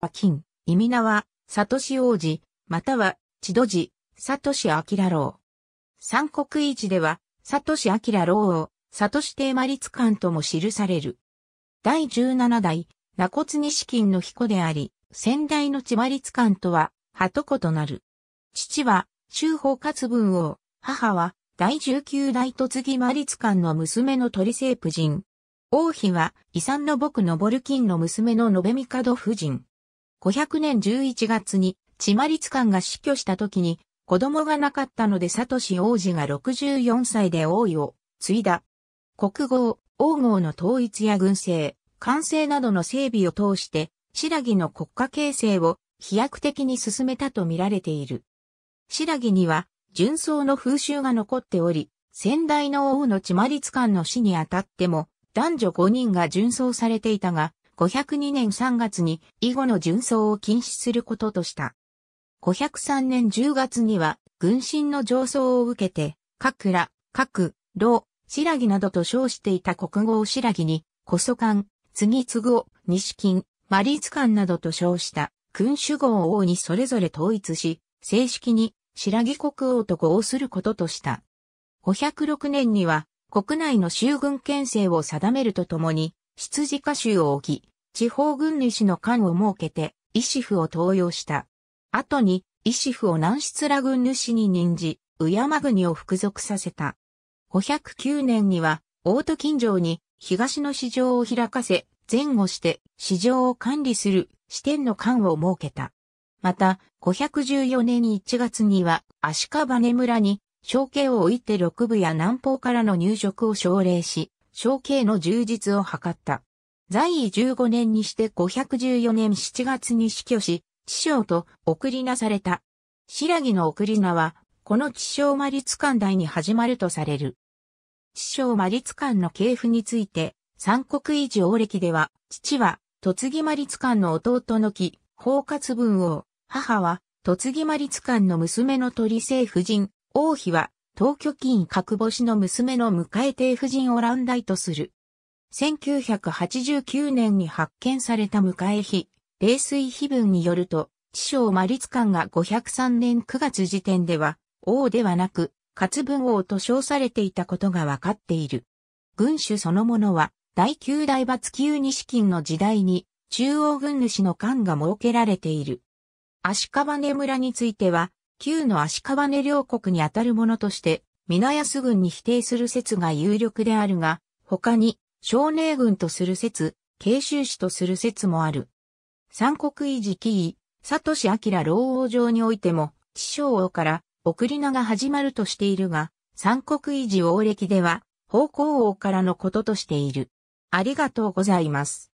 は金、意味名は、サトシ王子、または、千戸寺、サトシアキラロウ。三国一では、サトシアキラロウを、サトシテーマ律官とも記される。第十七代、ナコツニシキンの彦であり、先代の千葉律官とは、はとことなる。父は、修法活文王、母は、第十九代突義魔律官の娘の鳥聖夫人。王妃は、遺産の僕のボルキンの娘の延帝夫人。500年11月に、チマリツカンが死去した時に、子供がなかったのでサトシ王子が64歳で王位を継いだ。国号、王号の統一や軍政、完成などの整備を通して、白木の国家形成を飛躍的に進めたと見られている。白木には、純層の風習が残っており、先代の王のチマリツカンの死にあたっても、男女5人が純層されていたが、502年3月に以後の純葬を禁止することとした。503年10月には、軍神の上層を受けて、各羅、各、老、白木などと称していた国語を白木に、古祖官、次継を、西金、マリツ官などと称した、君主号を王にそれぞれ統一し、正式に、白木国王と号することとした。506年には、国内の州軍憲政を定めるとともに、羊歌集を置き、地方軍主の官を設けて、医師府を登用した。後に、医師府を南出ら軍主に任じ、宇山国を服属させた。509年には、大戸近城に東の市場を開かせ、前後して市場を管理する支店の官を設けた。また、514年1月には、足利村に、小径を置いて六部や南方からの入植を奨励し、承継の充実を図った。在位15年にして514年7月に死去し、知将と送りなされた。白木の送り名は、この知将魔律官代に始まるとされる。知将魔律官の系譜について、三国維持王歴では、父は、嫁ぎ魔律官の弟の木、包括文王、母は、嫁ぎ魔律官の娘の鳥政夫人、王妃は、東居金格星の娘の迎え帝夫人を乱大とする。1989年に発見された迎え碑、冷水碑文によると、地匠魔律官が503年9月時点では、王ではなく、活文王と称されていたことが分かっている。軍主そのものは、第九代罰級西金の時代に、中央軍主の官が設けられている。足利村については、旧の足利両国にあたるものとして、皆安軍に否定する説が有力であるが、他に、少年軍とする説、慶州市とする説もある。三国維持記位、佐藤氏明老王城においても、地小王から送り名が始まるとしているが、三国維持王暦では、方向王からのこととしている。ありがとうございます。